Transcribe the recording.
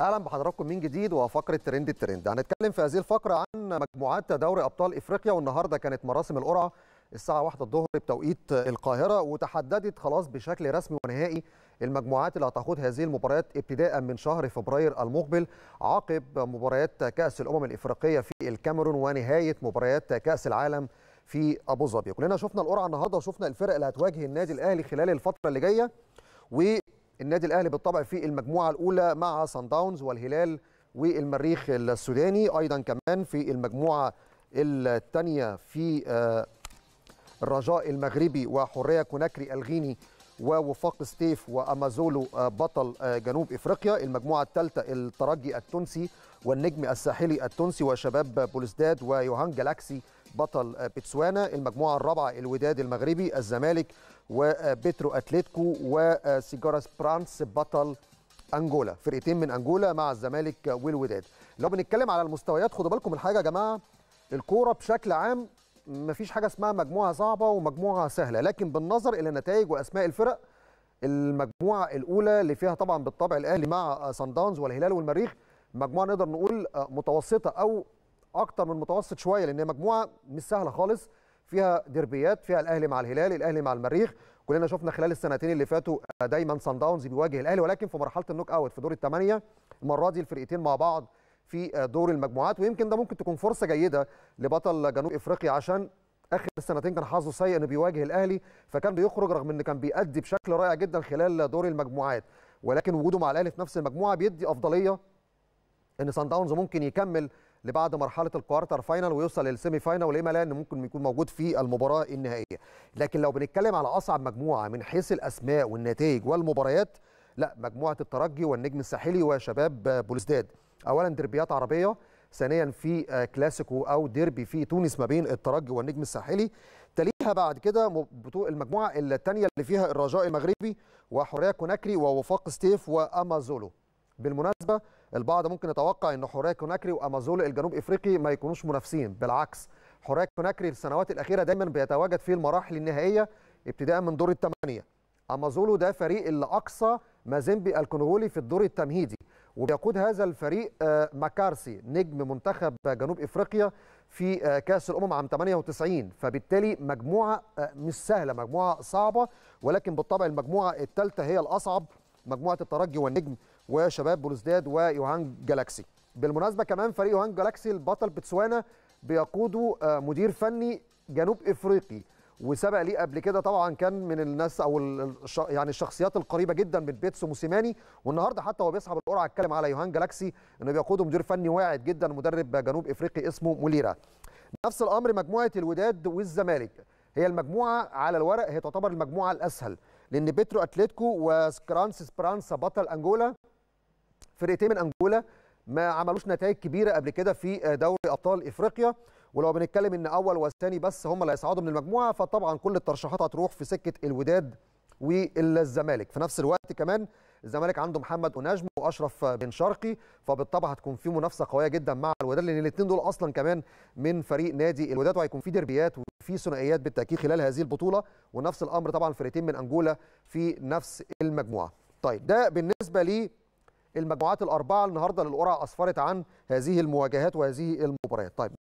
اهلا بحضراتكم من جديد وفقره ترند الترند هنتكلم في هذه الفقره عن مجموعات دوري ابطال افريقيا والنهارده كانت مراسم القرعه الساعه 1 الظهر بتوقيت القاهره وتحددت خلاص بشكل رسمي ونهائي المجموعات اللي هتخوض هذه المباريات ابتداء من شهر فبراير المقبل عقب مباريات كاس الامم الافريقيه في الكاميرون ونهايه مباريات كاس العالم في ابو ظبي كلنا شفنا القرعه النهارده وشفنا الفرق اللي هتواجه النادي الاهلي خلال الفتره اللي جايه و النادي الاهلي بالطبع في المجموعه الاولى مع سان داونز والهلال والمريخ السوداني ايضا كمان في المجموعه الثانيه في آه، الرجاء المغربي وحريه كوناكري الغيني ووفاق ستيف وامازولو آه، بطل آه، جنوب افريقيا المجموعه الثالثه الترجي التونسي والنجم الساحلي التونسي وشباب بولسداد ويوهان جالاكسي بطل بتسوانا المجموعة الرابعة الوداد المغربي الزمالك وبترو أتلتيكو وسيجارا برانس بطل أنجولا فرقتين من أنجولا مع الزمالك والوداد لو بنتكلم على المستويات خدوا بالكم الحاجة يا جماعة الكورة بشكل عام مفيش حاجة اسمها مجموعة صعبة ومجموعة سهلة لكن بالنظر إلى النتائج وأسماء الفرق المجموعة الأولى اللي فيها طبعا بالطبع الأهلي مع سان داونز والهلال والمريخ مجموعة نقدر نقول متوسطة أو اكتر من المتوسط شويه لان مجموعه مش سهله خالص فيها ديربيات فيها الاهلي مع الهلال الاهلي مع المريخ كلنا شفنا خلال السنتين اللي فاتوا آه، دايما سان داونز بيواجه الاهلي ولكن في مرحله النوك اوت في دور الثمانيه المره دي الفرقتين مع بعض في آه، دور المجموعات ويمكن ده ممكن تكون فرصه جيده لبطل جنوب افريقيا عشان اخر سنتين كان حظه سيء انه بيواجه الاهلي فكان بيخرج رغم ان كان بيأدي بشكل رائع جدا خلال دور المجموعات ولكن وجوده مع الاهلي في نفس المجموعه بيدي افضليه ان سان داونز ممكن يكمل لبعد مرحله الكوارتر فاينل ويوصل للسيمي فاينل وليه لا انه ممكن يكون موجود في المباراه النهائيه لكن لو بنتكلم على اصعب مجموعه من حيث الاسماء والنتائج والمباريات لا مجموعه الترجي والنجم الساحلي وشباب بولسداد اولا دربيات عربيه ثانيا في كلاسيكو او ديربي في تونس ما بين الترجي والنجم الساحلي تليها بعد كده المجموعه الثانيه اللي فيها الرجاء المغربي وحوريه كوناكري ووفاق ستيف وامازولو بالمناسبه البعض ممكن يتوقع ان حراك كوناكري وامازول الجنوب افريقي ما يكونوش منافسين بالعكس حراك كوناكري السنوات الاخيره دايما بيتواجد في المراحل النهائيه ابتداء من دور الثمانيه امازولو ده فريق اللي اقصى مازيمبي الكونغولي في الدور التمهيدي وبيقود هذا الفريق آه، ماكارسي نجم منتخب جنوب افريقيا في آه، كاس الامم عام 98 فبالتالي مجموعه آه، مش سهله مجموعه صعبه ولكن بالطبع المجموعه الثالثه هي الاصعب مجموعه الترجي والنجم وشباب بلوزداد ويوهان جالاكسي بالمناسبه كمان فريق يوهان جالاكسي البطل بتسوانا بيقوده آه، مدير فني جنوب افريقي وسبق ليه قبل كده طبعا كان من الناس او يعني الشخصيات القريبه جدا من بيتسو موسيماني والنهارده حتى وهو بيسحب القرعه اتكلم على يوهان جالاكسي انه بيقوده مدير فني واعد جدا مدرب جنوب افريقي اسمه موليرا نفس الامر مجموعه الوداد والزمالك هي المجموعه على الورق هي تعتبر المجموعه الاسهل لان بيترو اتلتيكو وسكرانس سبرانسا بطل انجولا فرقتين من انجولا ما عملوش نتائج كبيره قبل كده في دوري ابطال افريقيا ولو بنتكلم ان اول والثاني بس هم اللي هيصعدوا من المجموعه فطبعا كل الترشيحات هتروح في سكه الوداد والزمالك في نفس الوقت كمان الزمالك عنده محمد أنجم واشرف بن شرقي فبالطبع هتكون في منافسه قويه جدا مع الوداد لان الاثنين دول اصلا كمان من فريق نادي الوداد وهيكون في ديربيات وفي ثنائيات بالتاكيد خلال هذه البطوله ونفس الامر طبعا فرقتين من انجولا في نفس المجموعه. طيب ده بالنسبه لي المجموعات الاربعه النهارده للقرعه اسفرت عن هذه المواجهات وهذه المباريات طيب